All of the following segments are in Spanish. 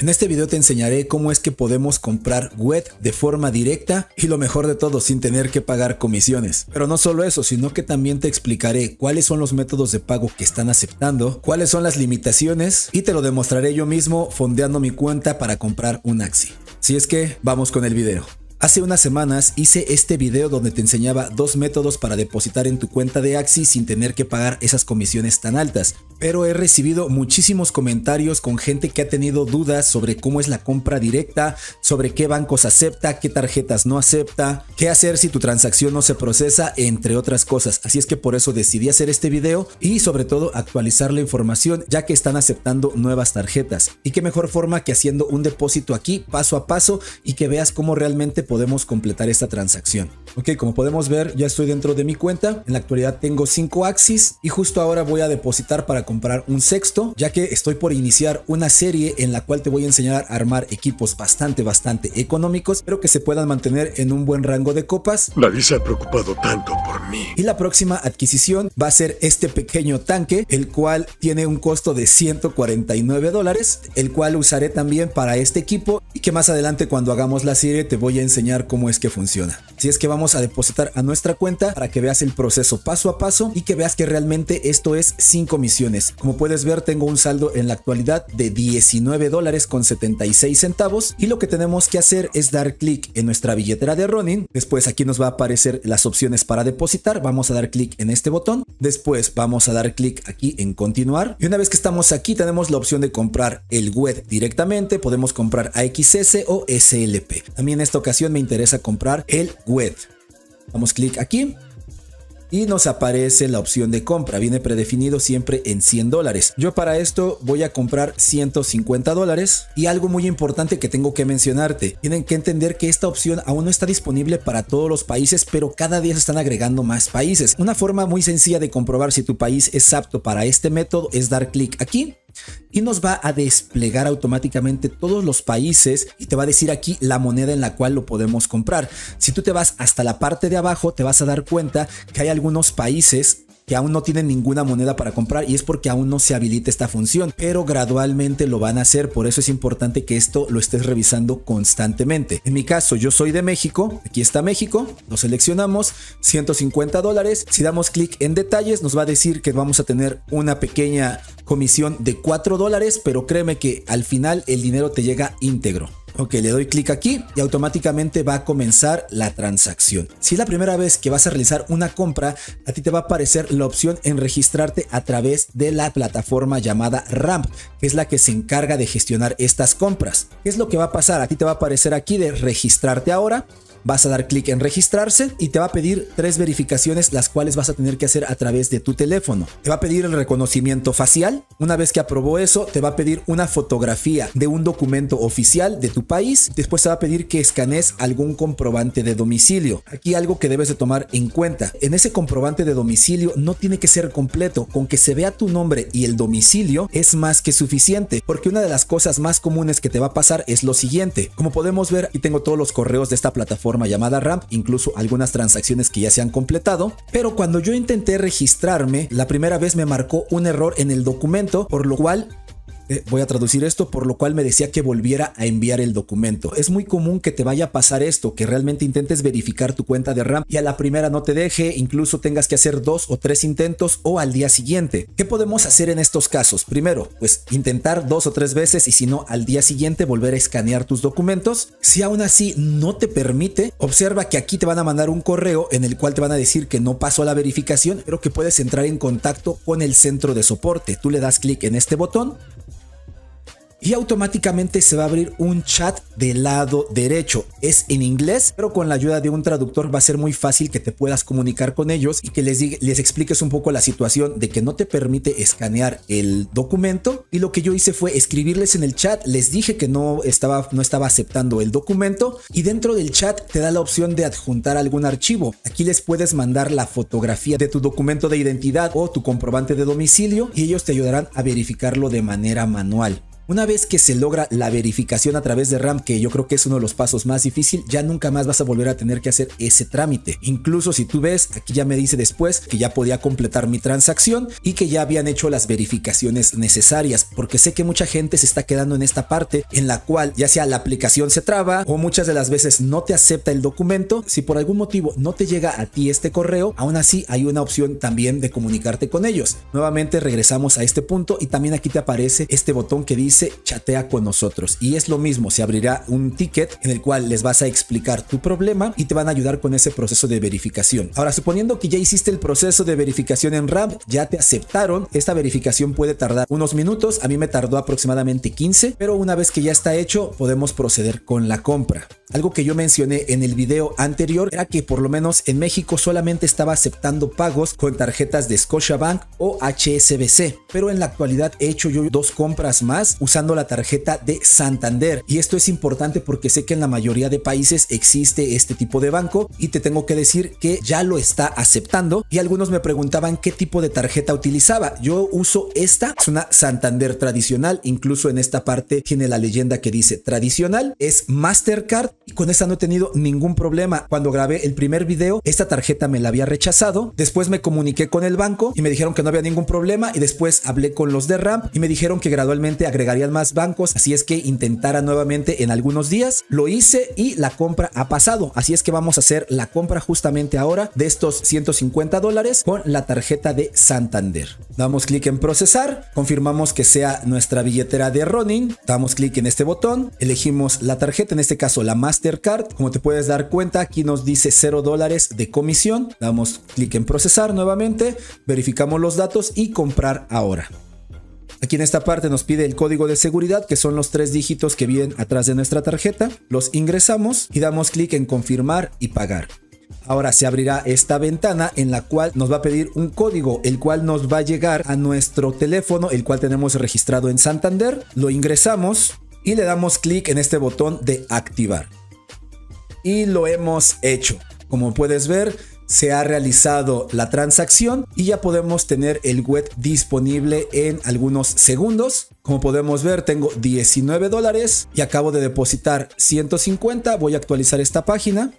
En este video te enseñaré cómo es que podemos comprar web de forma directa y lo mejor de todo sin tener que pagar comisiones. Pero no solo eso, sino que también te explicaré cuáles son los métodos de pago que están aceptando, cuáles son las limitaciones y te lo demostraré yo mismo fondeando mi cuenta para comprar un Axi. Si es que vamos con el video. Hace unas semanas hice este video donde te enseñaba dos métodos para depositar en tu cuenta de Axi sin tener que pagar esas comisiones tan altas, pero he recibido muchísimos comentarios con gente que ha tenido dudas sobre cómo es la compra directa, sobre qué bancos acepta, qué tarjetas no acepta, qué hacer si tu transacción no se procesa, entre otras cosas. Así es que por eso decidí hacer este video y sobre todo actualizar la información ya que están aceptando nuevas tarjetas. Y qué mejor forma que haciendo un depósito aquí paso a paso y que veas cómo realmente podemos completar esta transacción. Ok, como podemos ver, ya estoy dentro de mi cuenta. En la actualidad tengo 5 Axis y justo ahora voy a depositar para comprar un sexto, ya que estoy por iniciar una serie en la cual te voy a enseñar a armar equipos bastante, bastante económicos, pero que se puedan mantener en un buen rango de copas. Nadie se ha preocupado tanto por mí. Y la próxima adquisición va a ser este pequeño tanque, el cual tiene un costo de 149 dólares, el cual usaré también para este equipo y que más adelante cuando hagamos la serie te voy a enseñar cómo es que funciona. Si es que vamos a depositar a nuestra cuenta para que veas el proceso paso a paso y que veas que realmente esto es sin comisiones. Como puedes ver, tengo un saldo en la actualidad de 19 dólares con 76 centavos y lo que tenemos que hacer es dar clic en nuestra billetera de running Después aquí nos va a aparecer las opciones para depositar. Vamos a dar clic en este botón. Después vamos a dar clic aquí en continuar. Y una vez que estamos aquí tenemos la opción de comprar el web directamente. Podemos comprar AXS o SLP. también en esta ocasión me interesa comprar el web. Damos clic aquí y nos aparece la opción de compra. Viene predefinido siempre en 100 dólares. Yo para esto voy a comprar 150 dólares y algo muy importante que tengo que mencionarte. Tienen que entender que esta opción aún no está disponible para todos los países, pero cada día se están agregando más países. Una forma muy sencilla de comprobar si tu país es apto para este método es dar clic aquí y nos va a desplegar automáticamente todos los países y te va a decir aquí la moneda en la cual lo podemos comprar. Si tú te vas hasta la parte de abajo, te vas a dar cuenta que hay algunos países que aún no tienen ninguna moneda para comprar y es porque aún no se habilita esta función, pero gradualmente lo van a hacer, por eso es importante que esto lo estés revisando constantemente. En mi caso, yo soy de México, aquí está México, lo seleccionamos, 150 dólares, si damos clic en detalles nos va a decir que vamos a tener una pequeña comisión de 4 dólares, pero créeme que al final el dinero te llega íntegro. Ok, le doy clic aquí y automáticamente va a comenzar la transacción. Si es la primera vez que vas a realizar una compra, a ti te va a aparecer la opción en registrarte a través de la plataforma llamada Ramp, que es la que se encarga de gestionar estas compras. ¿Qué es lo que va a pasar? A ti te va a aparecer aquí de registrarte ahora vas a dar clic en registrarse y te va a pedir tres verificaciones las cuales vas a tener que hacer a través de tu teléfono. Te va a pedir el reconocimiento facial. Una vez que aprobó eso, te va a pedir una fotografía de un documento oficial de tu país. Después te va a pedir que escanees algún comprobante de domicilio. Aquí algo que debes de tomar en cuenta. En ese comprobante de domicilio no tiene que ser completo. Con que se vea tu nombre y el domicilio es más que suficiente. Porque una de las cosas más comunes que te va a pasar es lo siguiente. Como podemos ver, y tengo todos los correos de esta plataforma llamada Ramp, incluso algunas transacciones que ya se han completado, pero cuando yo intenté registrarme, la primera vez me marcó un error en el documento, por lo cual eh, voy a traducir esto, por lo cual me decía que volviera a enviar el documento. Es muy común que te vaya a pasar esto, que realmente intentes verificar tu cuenta de RAM y a la primera no te deje, incluso tengas que hacer dos o tres intentos o al día siguiente. ¿Qué podemos hacer en estos casos? Primero, pues intentar dos o tres veces y si no, al día siguiente volver a escanear tus documentos. Si aún así no te permite, observa que aquí te van a mandar un correo en el cual te van a decir que no pasó la verificación, pero que puedes entrar en contacto con el centro de soporte. Tú le das clic en este botón y automáticamente se va a abrir un chat del lado derecho. Es en inglés, pero con la ayuda de un traductor va a ser muy fácil que te puedas comunicar con ellos y que les, les expliques un poco la situación de que no te permite escanear el documento. Y lo que yo hice fue escribirles en el chat, les dije que no estaba, no estaba aceptando el documento y dentro del chat te da la opción de adjuntar algún archivo. Aquí les puedes mandar la fotografía de tu documento de identidad o tu comprobante de domicilio y ellos te ayudarán a verificarlo de manera manual. Una vez que se logra la verificación a través de RAM, que yo creo que es uno de los pasos más difícil, ya nunca más vas a volver a tener que hacer ese trámite. Incluso si tú ves, aquí ya me dice después que ya podía completar mi transacción y que ya habían hecho las verificaciones necesarias, porque sé que mucha gente se está quedando en esta parte en la cual ya sea la aplicación se traba o muchas de las veces no te acepta el documento. Si por algún motivo no te llega a ti este correo, aún así hay una opción también de comunicarte con ellos. Nuevamente regresamos a este punto y también aquí te aparece este botón que dice chatea con nosotros. Y es lo mismo, se abrirá un ticket en el cual les vas a explicar tu problema y te van a ayudar con ese proceso de verificación. Ahora, suponiendo que ya hiciste el proceso de verificación en RAM, ya te aceptaron, esta verificación puede tardar unos minutos, a mí me tardó aproximadamente 15, pero una vez que ya está hecho, podemos proceder con la compra. Algo que yo mencioné en el video anterior era que por lo menos en México solamente estaba aceptando pagos con tarjetas de Scotiabank o HSBC, pero en la actualidad he hecho yo dos compras más usando la tarjeta de Santander y esto es importante porque sé que en la mayoría de países existe este tipo de banco y te tengo que decir que ya lo está aceptando y algunos me preguntaban qué tipo de tarjeta utilizaba. Yo uso esta, es una Santander tradicional, incluso en esta parte tiene la leyenda que dice tradicional, es Mastercard y con esta no he tenido ningún problema. Cuando grabé el primer video, esta tarjeta me la había rechazado. Después me comuniqué con el banco y me dijeron que no había ningún problema. Y después hablé con los de Ramp y me dijeron que gradualmente agregarían más bancos. Así es que intentara nuevamente en algunos días. Lo hice y la compra ha pasado. Así es que vamos a hacer la compra justamente ahora de estos 150 dólares con la tarjeta de Santander. Damos clic en procesar. Confirmamos que sea nuestra billetera de running Damos clic en este botón. Elegimos la tarjeta, en este caso la más Mastercard. Como te puedes dar cuenta, aquí nos dice 0 dólares de comisión. Damos clic en procesar nuevamente, verificamos los datos y comprar ahora. Aquí en esta parte nos pide el código de seguridad, que son los tres dígitos que vienen atrás de nuestra tarjeta. Los ingresamos y damos clic en confirmar y pagar. Ahora se abrirá esta ventana en la cual nos va a pedir un código, el cual nos va a llegar a nuestro teléfono, el cual tenemos registrado en Santander. Lo ingresamos y le damos clic en este botón de activar y lo hemos hecho. Como puedes ver, se ha realizado la transacción y ya podemos tener el web disponible en algunos segundos. Como podemos ver, tengo 19 dólares y acabo de depositar 150. Voy a actualizar esta página.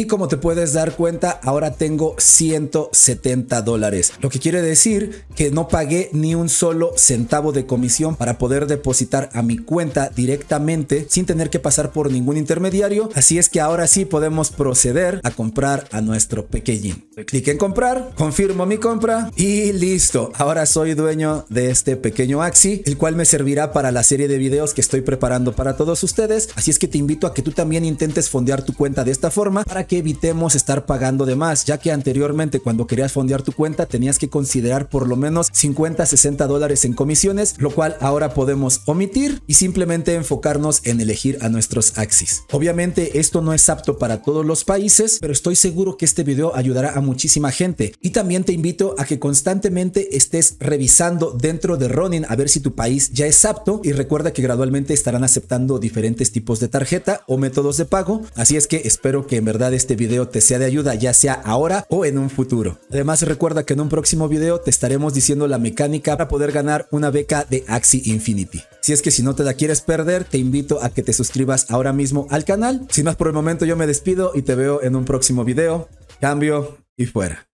y como te puedes dar cuenta ahora tengo 170 dólares, lo que quiere decir que no pagué ni un solo centavo de comisión para poder depositar a mi cuenta directamente sin tener que pasar por ningún intermediario, así es que ahora sí podemos proceder a comprar a nuestro pequeñín. Clic en comprar, confirmo mi compra y listo, ahora soy dueño de este pequeño Axi, el cual me servirá para la serie de videos que estoy preparando para todos ustedes, así es que te invito a que tú también intentes fondear tu cuenta de esta forma para que evitemos estar pagando de más, ya que anteriormente cuando querías fondear tu cuenta tenías que considerar por lo menos 50, 60 dólares en comisiones, lo cual ahora podemos omitir y simplemente enfocarnos en elegir a nuestros Axis. Obviamente esto no es apto para todos los países, pero estoy seguro que este video ayudará a muchísima gente y también te invito a que constantemente estés revisando dentro de Ronin a ver si tu país ya es apto y recuerda que gradualmente estarán aceptando diferentes tipos de tarjeta o métodos de pago, así es que espero que en verdad este video te sea de ayuda, ya sea ahora o en un futuro. Además recuerda que en un próximo video te estaremos diciendo la mecánica para poder ganar una beca de Axi Infinity. Si es que si no te la quieres perder, te invito a que te suscribas ahora mismo al canal. Sin más por el momento yo me despido y te veo en un próximo video. Cambio y fuera.